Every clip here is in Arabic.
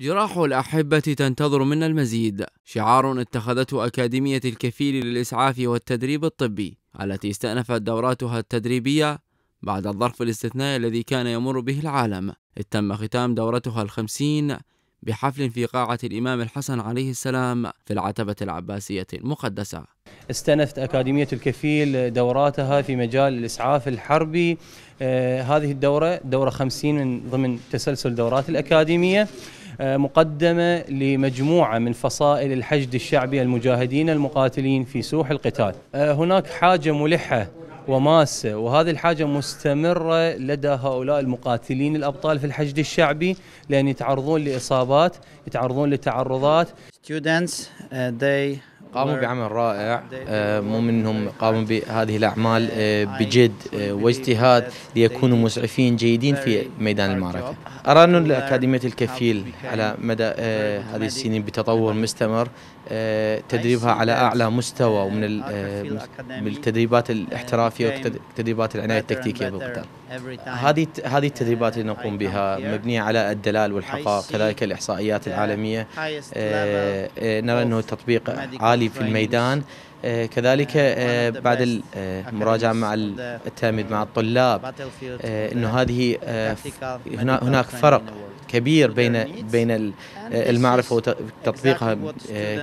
جراح الأحبة تنتظر منا المزيد شعار اتخذته أكاديمية الكفيل للإسعاف والتدريب الطبي التي استأنفت دوراتها التدريبية بعد الظرف الاستثنائي الذي كان يمر به العالم إذ تم ختام دورتها الخمسين بحفل في قاعة الإمام الحسن عليه السلام في العتبة العباسية المقدسة استنفت أكاديمية الكفيل دوراتها في مجال الإسعاف الحربي آه، هذه الدورة دورة خمسين من ضمن تسلسل دورات الأكاديمية آه، مقدمة لمجموعة من فصائل الحشد الشعبي المجاهدين المقاتلين في سوح القتال آه، هناك حاجة ملحة وماسة وهذه الحاجة مستمرة لدى هؤلاء المقاتلين الأبطال في الحشد الشعبي لأن يتعرضون لإصابات يتعرضون لتعرضات Students, uh, they قاموا بعمل رائع آه، مو منهم قاموا بهذه الأعمال آه، بجد آه، واجتهاد ليكونوا مسعفين جيدين في ميدان المعركة أرى أن أكاديمية الكفيل على مدى هذه السنين بتطور مستمر تدريبها على أعلى مستوى من التدريبات الاحترافية والتدريبات العناية التكتيكية بالقتال هذه هذه التدريبات اللي نقوم بها مبنيه على الدلال والحقائق كذلك الاحصائيات العالميه آه، آه، نرى انه التطبيق عالي في الميدان آه، كذلك بعد المراجعة مع التلاميذ مع uh, الطلاب أنه هذه هناك فرق كبير بين بين المعرفة وتطبيقها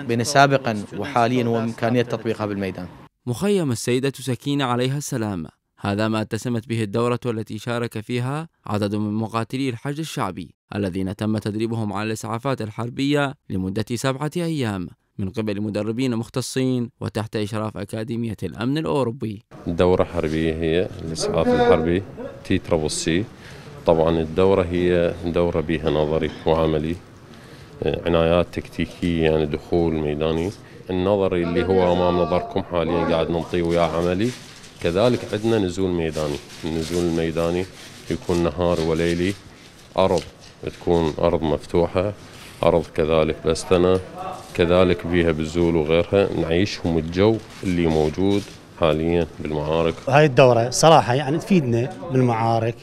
بين سابقا وحاليا وإمكانية تطبيقها بالميدان مخيم السيدة سكينة عليها السلام هذا ما اتسمت به الدورة التي شارك فيها عدد من مقاتلي الحج الشعبي الذين تم تدريبهم على الإسعافات الحربية لمدة سبعة أيام من قبل مدربين مختصين وتحت إشراف أكاديمية الأمن الأوروبي دورة حربية هي الإسعاف الحربي تي سي طبعا الدورة هي دورة بها نظري وعملي آه، عنايات تكتيكية يعني دخول ميداني النظري اللي هو أمام نظركم حاليا قاعد ننطيه وياه عملي كذلك عندنا نزول ميداني النزول الميداني يكون نهار وليلي أرض تكون أرض مفتوحة أرض كذلك بستنة كذلك بيها بالزول وغيرها نعيشهم الجو اللي موجود حاليا بالمعارك هاي الدورة صراحة يعني تفيدنا بالمعارك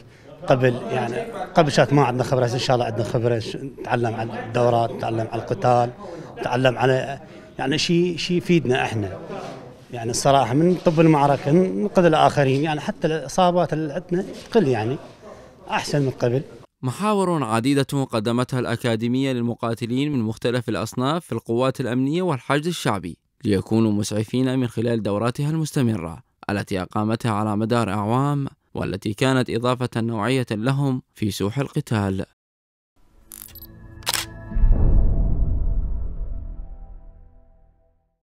قبل يعني قبل شات ما عندنا خبرة إن شاء الله عندنا خبرة نتعلم عن الدورات نتعلم عن القتال نتعلم على يعني شيء شيء يفيدنا احنا يعني الصراحه من طب المعركه من قبل الاخرين يعني حتى الاصابات اللي عندنا تقل يعني احسن من قبل محاور عديدة قدمتها الأكاديمية للمقاتلين من مختلف الأصناف في القوات الأمنية والحشد الشعبي ليكونوا مسعفين من خلال دوراتها المستمرة التي أقامتها على مدار أعوام والتي كانت إضافة نوعية لهم في سوح القتال